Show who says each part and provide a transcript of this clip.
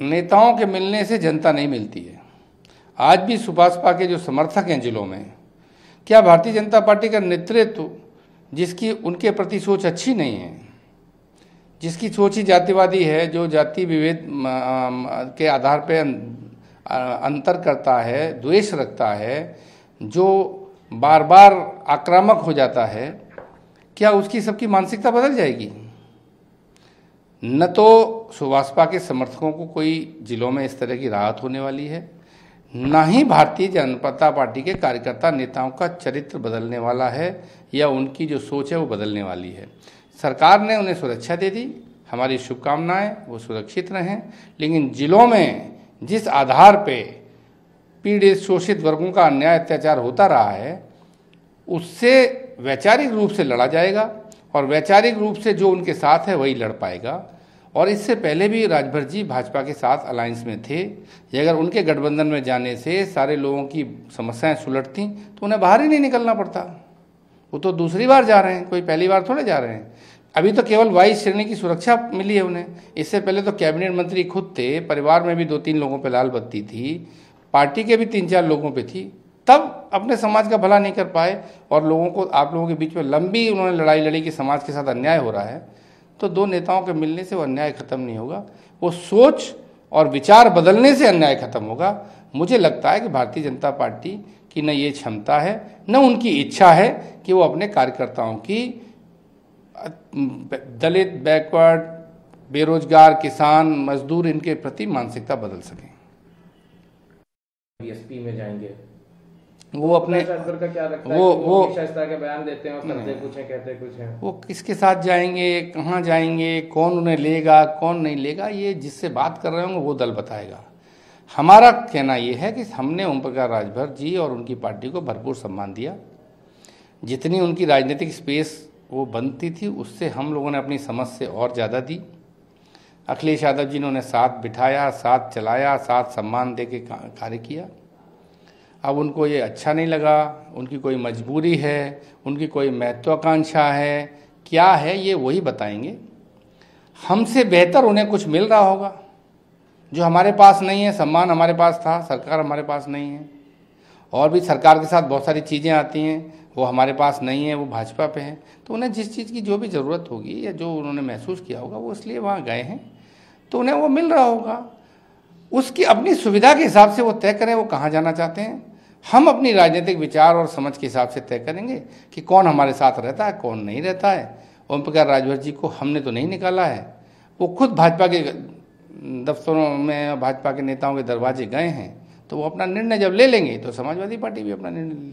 Speaker 1: नेताओं के मिलने से जनता नहीं मिलती है आज भी सुभाषपा के जो समर्थक हैं जिलों में क्या भारतीय जनता पार्टी का नेतृत्व जिसकी उनके प्रति सोच अच्छी नहीं है जिसकी सोच ही जातिवादी है जो जाति विभेद के आधार पर अं, अंतर करता है द्वेष रखता है जो बार बार आक्रामक हो जाता है क्या उसकी सबकी मानसिकता बदल जाएगी न तो सुभाषपा के समर्थकों को कोई जिलों में इस तरह की राहत होने वाली है न ही भारतीय जनता पार्टी के कार्यकर्ता नेताओं का चरित्र बदलने वाला है या उनकी जो सोच है वो बदलने वाली है सरकार ने उन्हें सुरक्षा दे दी हमारी शुभकामनाएं वो सुरक्षित रहें लेकिन जिलों में जिस आधार पे पीड़ित शोषित वर्गों का अन्याय अत्याचार होता रहा है उससे वैचारिक रूप से लड़ा जाएगा और वैचारिक रूप से जो उनके साथ है वही लड़ पाएगा और इससे पहले भी राजभर जी भाजपा के साथ अलायंस में थे ये अगर उनके गठबंधन में जाने से सारे लोगों की समस्याएं सुलटती तो उन्हें बाहर ही नहीं निकलना पड़ता वो तो दूसरी बार जा रहे हैं कोई पहली बार थोड़े जा रहे हैं अभी तो केवल वायु श्रेणी की सुरक्षा मिली है उन्हें इससे पहले तो कैबिनेट मंत्री खुद थे परिवार में भी दो तीन लोगों पर लाल बत्ती थी पार्टी के भी तीन चार लोगों पर थी तब अपने समाज का भला नहीं कर पाए और लोगों को आप लोगों के बीच में लंबी उन्होंने लड़ाई लड़ी कि समाज के साथ अन्याय हो रहा है तो दो नेताओं के मिलने से वो अन्याय खत्म नहीं होगा वो सोच और विचार बदलने से अन्याय खत्म होगा मुझे लगता है कि भारतीय जनता पार्टी की न ये क्षमता है न उनकी इच्छा है कि वो अपने कार्यकर्ताओं की दलित बैकवर्ड बेरोजगार किसान मजदूर इनके प्रति मानसिकता बदल सकें बीएसपी में जाएंगे वो अपने का क्या लगता वो है वो, के बयान देते हैं और कुछ है, कहते कुछ है। वो किसके साथ जाएंगे कहाँ जाएंगे कौन उन्हें लेगा कौन नहीं लेगा ये जिससे बात कर रहे होंगे वो दल बताएगा हमारा कहना ये है कि हमने ओम प्रकाश राजभर जी और उनकी पार्टी को भरपूर सम्मान दिया जितनी उनकी राजनीतिक स्पेस वो बनती थी उससे हम लोगों ने अपनी समझ से और ज़्यादा दी अखिलेश यादव जी ने उन्हें साथ बिठाया साथ चलाया साथ सम्मान दे के कार्य किया अब उनको ये अच्छा नहीं लगा उनकी कोई मजबूरी है उनकी कोई महत्वाकांक्षा है क्या है ये वही बताएंगे हमसे बेहतर उन्हें कुछ मिल रहा होगा जो हमारे पास नहीं है सम्मान हमारे पास था सरकार हमारे पास नहीं है और भी सरकार के साथ बहुत सारी चीज़ें आती हैं वो हमारे पास नहीं है वो भाजपा पे हैं तो उन्हें जिस चीज़ की जो भी ज़रूरत होगी या जो उन्होंने महसूस किया होगा वो इसलिए वहाँ गए हैं तो उन्हें वो मिल रहा होगा उसकी अपनी सुविधा के हिसाब से वो तय करें वो कहाँ जाना चाहते हैं हम अपनी राजनीतिक विचार और समझ के हिसाब से तय करेंगे कि कौन हमारे साथ रहता है कौन नहीं रहता है ओम प्रकाश राजभर जी को हमने तो नहीं निकाला है वो खुद भाजपा के दफ्तरों में भाजपा के नेताओं के दरवाजे गए हैं तो वो अपना निर्णय जब ले लेंगे तो समाजवादी पार्टी भी अपना निर्णय